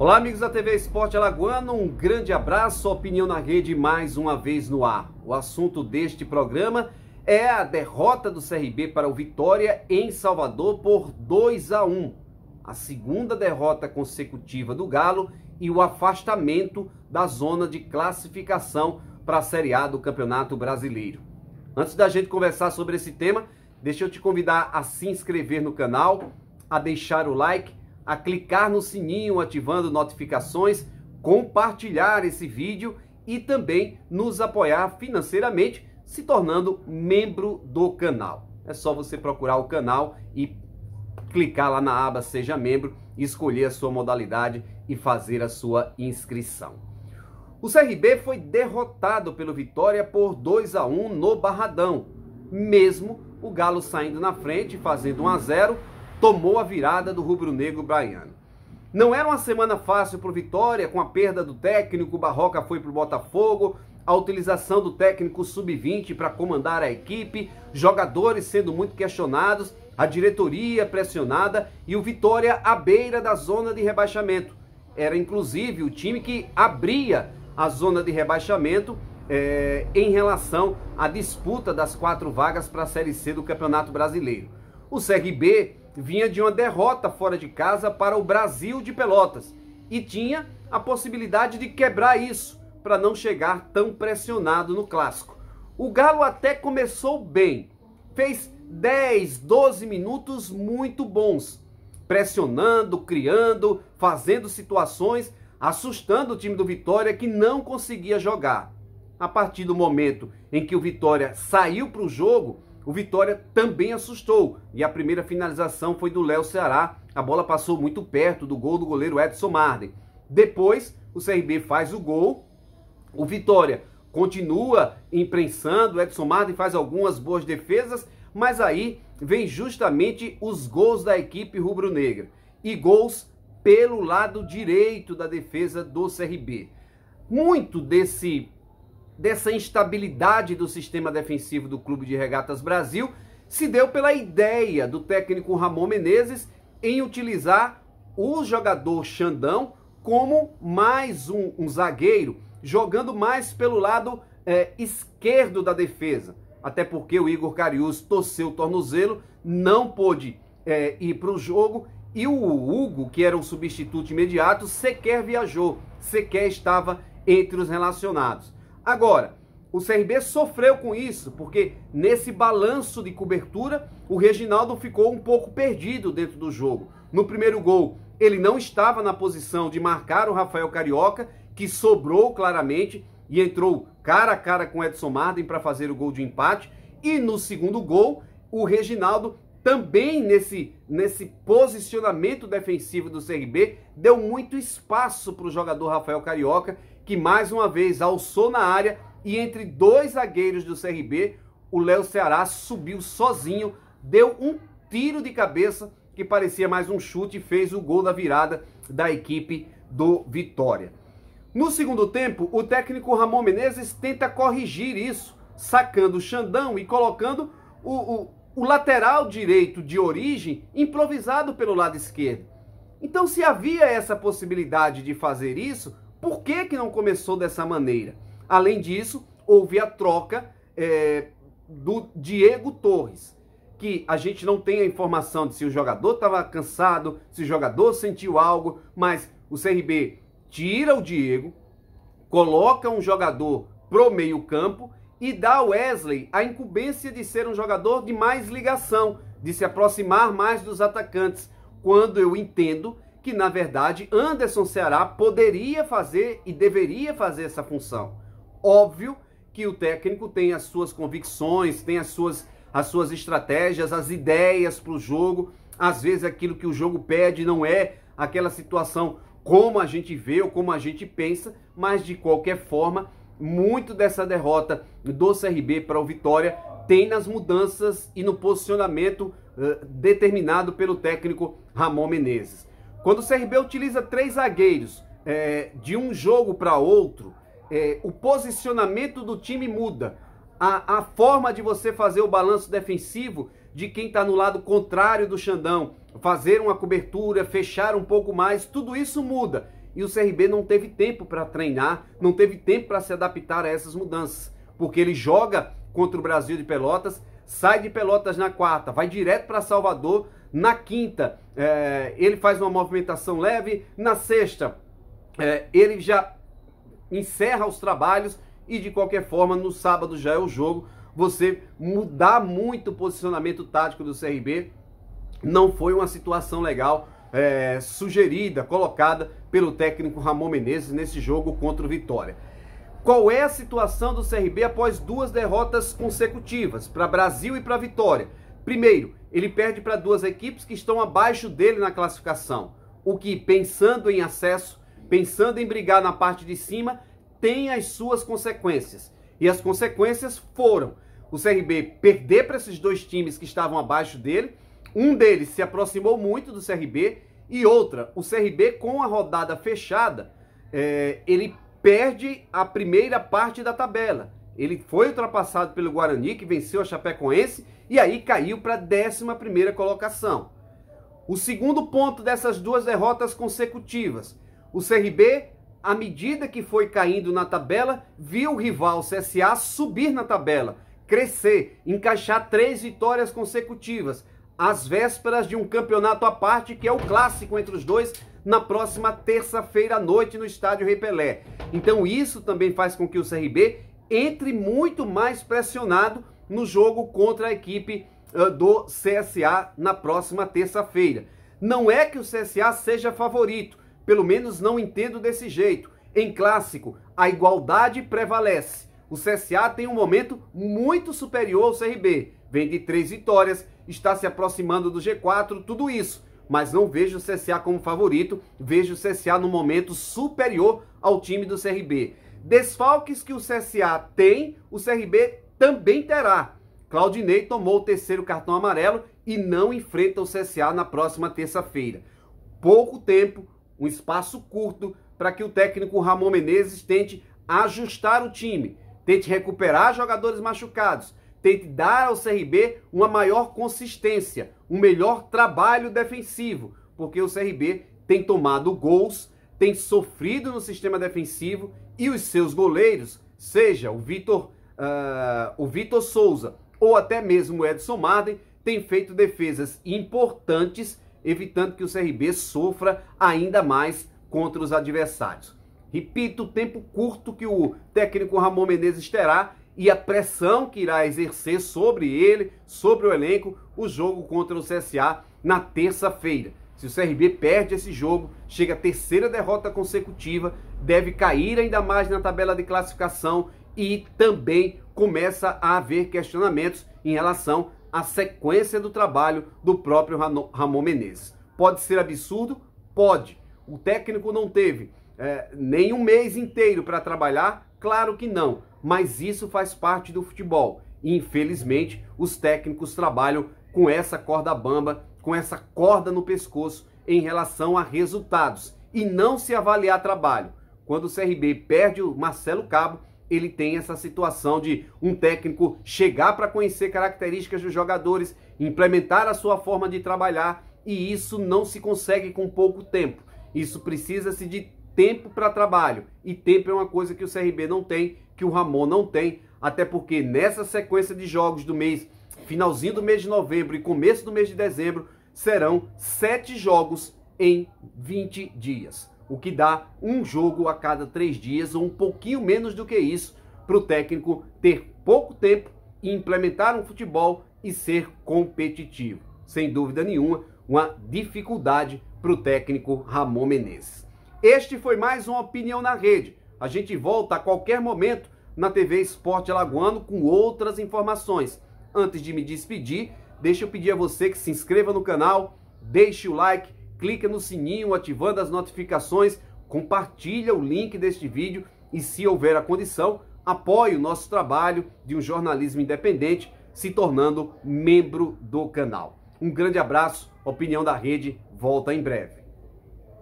Olá, amigos da TV Esporte Alagoano, um grande abraço, opinião na rede mais uma vez no ar. O assunto deste programa é a derrota do CRB para o Vitória em Salvador por 2 a 1. A segunda derrota consecutiva do Galo e o afastamento da zona de classificação para a Série A do Campeonato Brasileiro. Antes da gente conversar sobre esse tema, deixa eu te convidar a se inscrever no canal, a deixar o like a clicar no sininho ativando notificações, compartilhar esse vídeo e também nos apoiar financeiramente se tornando membro do canal. É só você procurar o canal e clicar lá na aba Seja Membro, escolher a sua modalidade e fazer a sua inscrição. O CRB foi derrotado pelo Vitória por 2 a 1 no Barradão, mesmo o Galo saindo na frente, fazendo 1 a 0 tomou a virada do rubro-negro baiano. Não era uma semana fácil para o Vitória, com a perda do técnico, o Barroca foi para o Botafogo, a utilização do técnico sub-20 para comandar a equipe, jogadores sendo muito questionados, a diretoria pressionada e o Vitória à beira da zona de rebaixamento. Era inclusive o time que abria a zona de rebaixamento é, em relação à disputa das quatro vagas para a Série C do Campeonato Brasileiro. O CRB vinha de uma derrota fora de casa para o Brasil de Pelotas e tinha a possibilidade de quebrar isso para não chegar tão pressionado no clássico. O Galo até começou bem, fez 10, 12 minutos muito bons, pressionando, criando, fazendo situações, assustando o time do Vitória que não conseguia jogar. A partir do momento em que o Vitória saiu para o jogo, o Vitória também assustou e a primeira finalização foi do Léo Ceará. A bola passou muito perto do gol do goleiro Edson Marden. Depois, o CRB faz o gol. O Vitória continua imprensando. Edson Marden faz algumas boas defesas, mas aí vem justamente os gols da equipe rubro-negra e gols pelo lado direito da defesa do CRB. Muito desse dessa instabilidade do sistema defensivo do Clube de Regatas Brasil se deu pela ideia do técnico Ramon Menezes em utilizar o jogador Xandão como mais um, um zagueiro, jogando mais pelo lado é, esquerdo da defesa. Até porque o Igor Carius torceu o tornozelo, não pôde é, ir para o jogo e o Hugo, que era um substituto imediato, sequer viajou, sequer estava entre os relacionados. Agora, o CRB sofreu com isso, porque nesse balanço de cobertura, o Reginaldo ficou um pouco perdido dentro do jogo. No primeiro gol, ele não estava na posição de marcar o Rafael Carioca, que sobrou claramente e entrou cara a cara com Edson Marden para fazer o gol de empate. E no segundo gol, o Reginaldo também nesse, nesse posicionamento defensivo do CRB deu muito espaço para o jogador Rafael Carioca que mais uma vez alçou na área e entre dois zagueiros do CRB, o Léo Ceará subiu sozinho, deu um tiro de cabeça que parecia mais um chute e fez o gol da virada da equipe do Vitória. No segundo tempo, o técnico Ramon Menezes tenta corrigir isso, sacando o Xandão e colocando o, o, o lateral direito de origem improvisado pelo lado esquerdo. Então, se havia essa possibilidade de fazer isso, por que, que não começou dessa maneira? Além disso, houve a troca é, do Diego Torres, que a gente não tem a informação de se o jogador estava cansado, se o jogador sentiu algo, mas o CRB tira o Diego, coloca um jogador pro meio-campo e dá ao Wesley a incumbência de ser um jogador de mais ligação, de se aproximar mais dos atacantes, quando eu entendo que na verdade Anderson Ceará poderia fazer e deveria fazer essa função. Óbvio que o técnico tem as suas convicções, tem as suas, as suas estratégias, as ideias para o jogo. Às vezes aquilo que o jogo pede não é aquela situação como a gente vê ou como a gente pensa, mas de qualquer forma, muito dessa derrota do CRB para o Vitória tem nas mudanças e no posicionamento uh, determinado pelo técnico Ramon Menezes. Quando o CRB utiliza três zagueiros é, de um jogo para outro, é, o posicionamento do time muda. A, a forma de você fazer o balanço defensivo de quem está no lado contrário do Xandão, fazer uma cobertura, fechar um pouco mais, tudo isso muda. E o CRB não teve tempo para treinar, não teve tempo para se adaptar a essas mudanças, porque ele joga contra o Brasil de Pelotas sai de Pelotas na quarta, vai direto para Salvador na quinta. É, ele faz uma movimentação leve. Na sexta, é, ele já encerra os trabalhos e de qualquer forma no sábado já é o jogo. Você mudar muito o posicionamento tático do CRB não foi uma situação legal é, sugerida, colocada pelo técnico Ramon Menezes nesse jogo contra o Vitória. Qual é a situação do CRB após duas derrotas consecutivas para Brasil e para Vitória? Primeiro, ele perde para duas equipes que estão abaixo dele na classificação, o que, pensando em acesso, pensando em brigar na parte de cima, tem as suas consequências. E as consequências foram o CRB perder para esses dois times que estavam abaixo dele, um deles se aproximou muito do CRB, e outra, o CRB com a rodada fechada, é, ele perde a primeira parte da tabela. Ele foi ultrapassado pelo Guarani, que venceu a Chapecoense, e aí caiu para a 11 colocação. O segundo ponto dessas duas derrotas consecutivas. O CRB, à medida que foi caindo na tabela, viu o rival CSA subir na tabela, crescer, encaixar três vitórias consecutivas às vésperas de um campeonato à parte, que é o clássico entre os dois, na próxima terça-feira à noite no estádio Rei Pelé. Então isso também faz com que o CRB entre muito mais pressionado no jogo contra a equipe do CSA na próxima terça-feira. Não é que o CSA seja favorito, pelo menos não entendo desse jeito. Em clássico, a igualdade prevalece. O CSA tem um momento muito superior ao CRB, vem de três vitórias, está se aproximando do G4, tudo isso. Mas não vejo o CSA como favorito, vejo o CSA no momento superior ao time do CRB. Desfalques que o CSA tem, o CRB também terá. Claudinei tomou o terceiro cartão amarelo e não enfrenta o CSA na próxima terça-feira. Pouco tempo, um espaço curto para que o técnico Ramon Menezes tente ajustar o time, tente recuperar jogadores machucados, tente dar ao CRB uma maior consistência, um melhor trabalho defensivo, porque o CRB tem tomado gols, tem sofrido no sistema defensivo e os seus goleiros, seja o Vitor, uh, o Vitor Souza ou até mesmo o Edson Marden, tem feito defesas importantes, evitando que o CRB sofra ainda mais contra os adversários. Repito, o tempo curto que o técnico Ramon Menezes terá e a pressão que irá exercer sobre ele, sobre o elenco, o jogo contra o CSA na terça-feira. Se o CRB perde esse jogo, chega a terceira derrota consecutiva, deve cair ainda mais na tabela de classificação e também começa a haver questionamentos em relação à sequência do trabalho do próprio Ramon Menezes. Pode ser absurdo? Pode. O técnico não teve é, eh, nem um mês inteiro para trabalhar? Claro que não mas isso faz parte do futebol. E, infelizmente, os técnicos trabalham com essa corda bamba, com essa corda no pescoço em relação a resultados e não se avaliar trabalho. Quando o CRB perde o Marcelo Cabo, ele tem essa situação de um técnico chegar para conhecer características dos jogadores, implementar a sua forma de trabalhar e isso não se consegue com pouco tempo. Isso precisa-se de tempo para trabalho. E tempo é uma coisa que o CRB não tem, que o Ramon não tem, até porque nessa sequência de jogos do mês, finalzinho do mês de novembro e começo do mês de dezembro, serão sete jogos em 20 dias, o que dá um jogo a cada três dias, ou um pouquinho menos do que isso, para o técnico ter pouco tempo e implementar um futebol e ser competitivo. Sem dúvida nenhuma, uma dificuldade para o técnico Ramon Menezes. Este foi mais uma Opinião na Rede. A gente volta a qualquer momento na TV Esporte Alagoano com outras informações. Antes de me despedir, deixa eu pedir a você que se inscreva no canal, deixe o like, clique no sininho ativando as notificações, compartilha o link deste vídeo e se houver a condição, apoie o nosso trabalho de um jornalismo independente se tornando membro do canal. Um grande abraço, Opinião da Rede volta em breve.